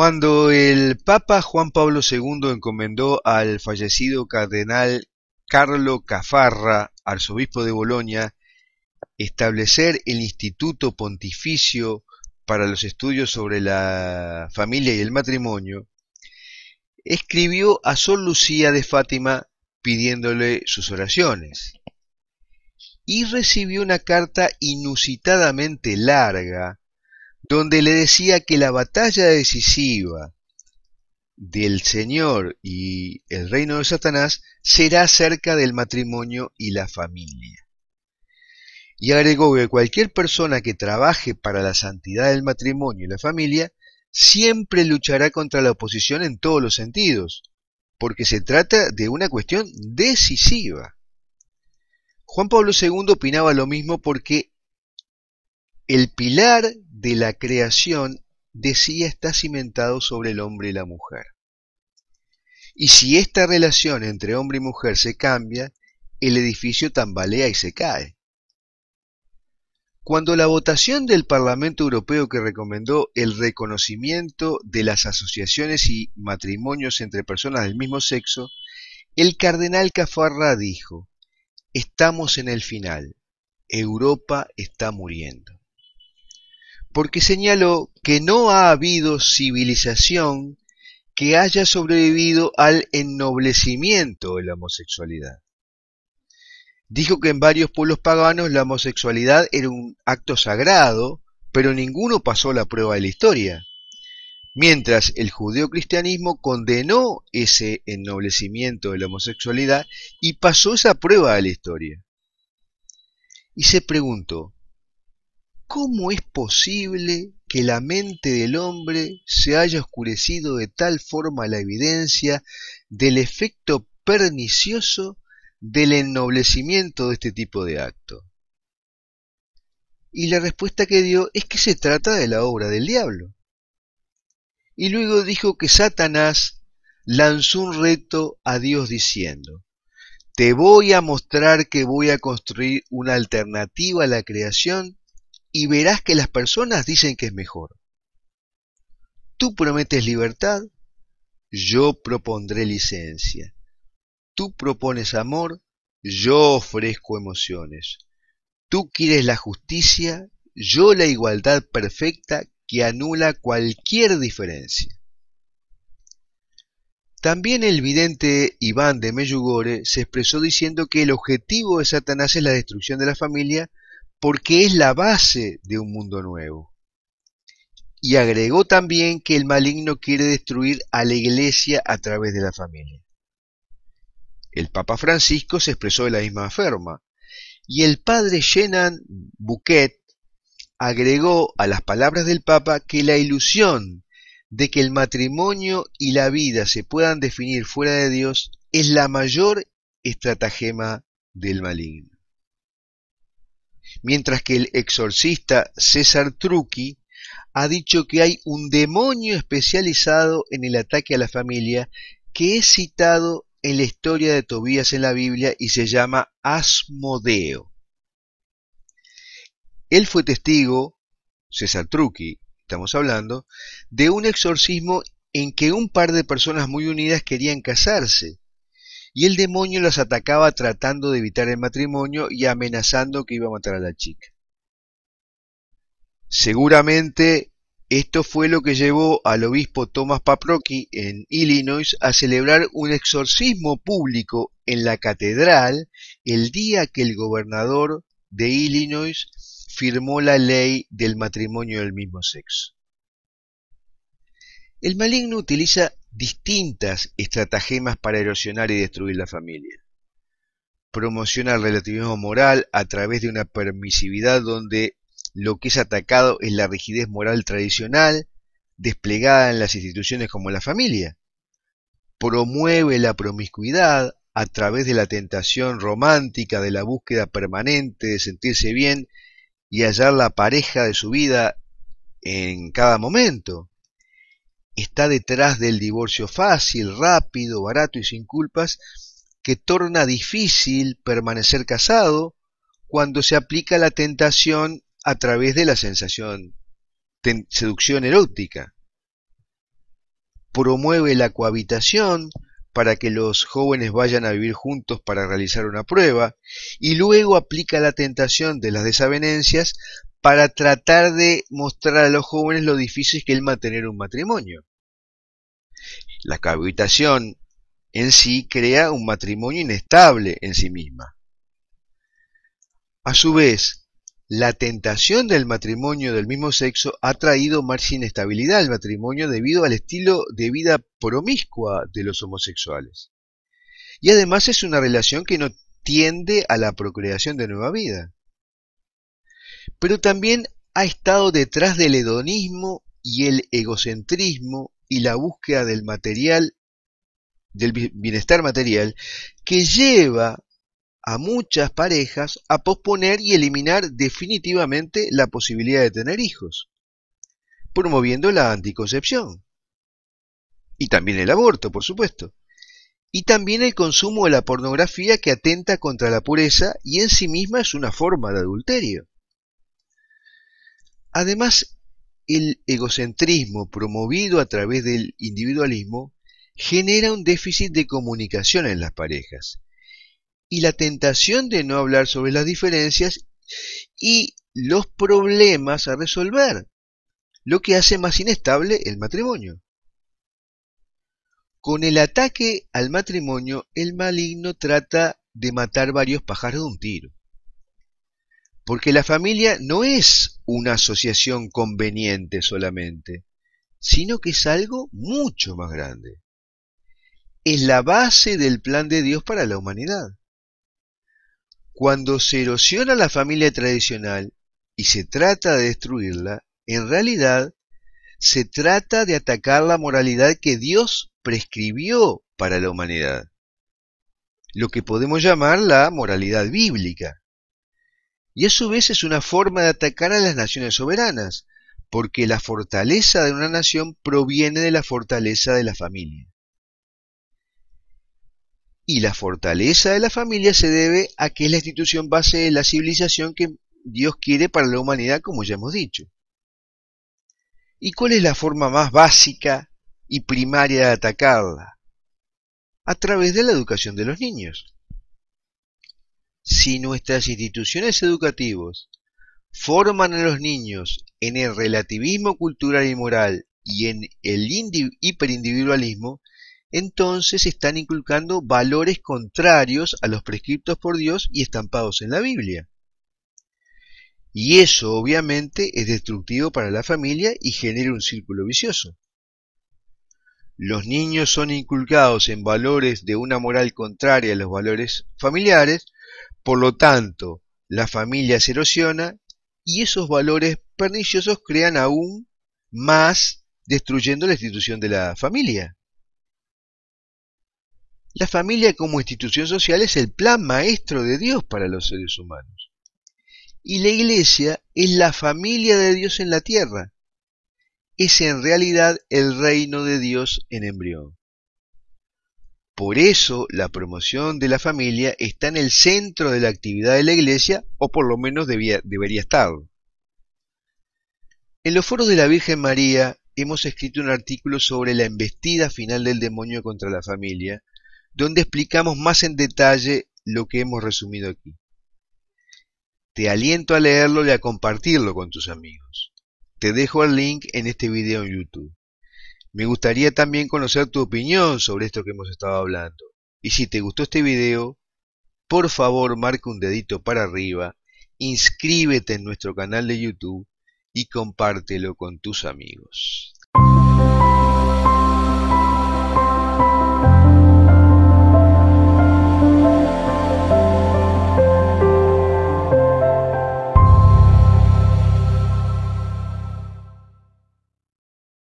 Cuando el Papa Juan Pablo II encomendó al fallecido cardenal Carlo Cafarra, arzobispo de Bolonia, establecer el Instituto Pontificio para los Estudios sobre la Familia y el Matrimonio, escribió a Sor Lucía de Fátima pidiéndole sus oraciones y recibió una carta inusitadamente larga donde le decía que la batalla decisiva del Señor y el reino de Satanás será acerca del matrimonio y la familia. Y agregó que cualquier persona que trabaje para la santidad del matrimonio y la familia siempre luchará contra la oposición en todos los sentidos, porque se trata de una cuestión decisiva. Juan Pablo II opinaba lo mismo porque el pilar de la creación decía está cimentado sobre el hombre y la mujer. Y si esta relación entre hombre y mujer se cambia, el edificio tambalea y se cae. Cuando la votación del Parlamento Europeo que recomendó el reconocimiento de las asociaciones y matrimonios entre personas del mismo sexo, el cardenal Cafarra dijo, estamos en el final, Europa está muriendo porque señaló que no ha habido civilización que haya sobrevivido al ennoblecimiento de la homosexualidad. Dijo que en varios pueblos paganos la homosexualidad era un acto sagrado, pero ninguno pasó la prueba de la historia, mientras el judeocristianismo condenó ese ennoblecimiento de la homosexualidad y pasó esa prueba de la historia. Y se preguntó, ¿Cómo es posible que la mente del hombre se haya oscurecido de tal forma la evidencia del efecto pernicioso del ennoblecimiento de este tipo de acto? Y la respuesta que dio es que se trata de la obra del diablo. Y luego dijo que Satanás lanzó un reto a Dios diciendo, te voy a mostrar que voy a construir una alternativa a la creación y verás que las personas dicen que es mejor. Tú prometes libertad, yo propondré licencia. Tú propones amor, yo ofrezco emociones. Tú quieres la justicia, yo la igualdad perfecta que anula cualquier diferencia. También el vidente Iván de Meyugore se expresó diciendo que el objetivo de Satanás es la destrucción de la familia porque es la base de un mundo nuevo. Y agregó también que el maligno quiere destruir a la iglesia a través de la familia. El Papa Francisco se expresó de la misma forma, y el padre Jenan Bouquet agregó a las palabras del Papa que la ilusión de que el matrimonio y la vida se puedan definir fuera de Dios es la mayor estratagema del maligno mientras que el exorcista César Truki ha dicho que hay un demonio especializado en el ataque a la familia que es citado en la historia de Tobías en la Biblia y se llama Asmodeo. Él fue testigo, César Truqui, estamos hablando, de un exorcismo en que un par de personas muy unidas querían casarse y el demonio las atacaba tratando de evitar el matrimonio y amenazando que iba a matar a la chica. Seguramente esto fue lo que llevó al obispo Thomas Paprocki en Illinois a celebrar un exorcismo público en la catedral el día que el gobernador de Illinois firmó la ley del matrimonio del mismo sexo. El maligno utiliza distintas estratagemas para erosionar y destruir la familia. Promociona el relativismo moral a través de una permisividad donde lo que es atacado es la rigidez moral tradicional desplegada en las instituciones como la familia. Promueve la promiscuidad a través de la tentación romántica de la búsqueda permanente de sentirse bien y hallar la pareja de su vida en cada momento está detrás del divorcio fácil, rápido, barato y sin culpas, que torna difícil permanecer casado cuando se aplica la tentación a través de la sensación seducción erótica. Promueve la cohabitación para que los jóvenes vayan a vivir juntos para realizar una prueba y luego aplica la tentación de las desavenencias para tratar de mostrar a los jóvenes lo difícil que es mantener un matrimonio. La cohabitación en sí crea un matrimonio inestable en sí misma. A su vez, la tentación del matrimonio del mismo sexo ha traído más inestabilidad al matrimonio debido al estilo de vida promiscua de los homosexuales. Y además es una relación que no tiende a la procreación de nueva vida. Pero también ha estado detrás del hedonismo y el egocentrismo y la búsqueda del material, del bienestar material, que lleva a muchas parejas a posponer y eliminar definitivamente la posibilidad de tener hijos, promoviendo la anticoncepción. Y también el aborto, por supuesto. Y también el consumo de la pornografía que atenta contra la pureza y en sí misma es una forma de adulterio. Además, el egocentrismo promovido a través del individualismo genera un déficit de comunicación en las parejas y la tentación de no hablar sobre las diferencias y los problemas a resolver, lo que hace más inestable el matrimonio. Con el ataque al matrimonio, el maligno trata de matar varios pájaros de un tiro porque la familia no es una asociación conveniente solamente, sino que es algo mucho más grande. Es la base del plan de Dios para la humanidad. Cuando se erosiona la familia tradicional y se trata de destruirla, en realidad se trata de atacar la moralidad que Dios prescribió para la humanidad, lo que podemos llamar la moralidad bíblica y a su vez es una forma de atacar a las naciones soberanas, porque la fortaleza de una nación proviene de la fortaleza de la familia. Y la fortaleza de la familia se debe a que es la institución base de la civilización que Dios quiere para la humanidad, como ya hemos dicho. ¿Y cuál es la forma más básica y primaria de atacarla? A través de la educación de los niños. Si nuestras instituciones educativas forman a los niños en el relativismo cultural y moral y en el hiperindividualismo, entonces están inculcando valores contrarios a los prescriptos por Dios y estampados en la Biblia. Y eso obviamente es destructivo para la familia y genera un círculo vicioso. Los niños son inculcados en valores de una moral contraria a los valores familiares, por lo tanto, la familia se erosiona y esos valores perniciosos crean aún más destruyendo la institución de la familia. La familia como institución social es el plan maestro de Dios para los seres humanos. Y la iglesia es la familia de Dios en la tierra. Es en realidad el reino de Dios en embrión. Por eso la promoción de la familia está en el centro de la actividad de la Iglesia, o por lo menos debería estarlo. En los foros de la Virgen María hemos escrito un artículo sobre la embestida final del demonio contra la familia, donde explicamos más en detalle lo que hemos resumido aquí. Te aliento a leerlo y a compartirlo con tus amigos. Te dejo el link en este video en YouTube. Me gustaría también conocer tu opinión sobre esto que hemos estado hablando. Y si te gustó este video, por favor marca un dedito para arriba, inscríbete en nuestro canal de YouTube y compártelo con tus amigos.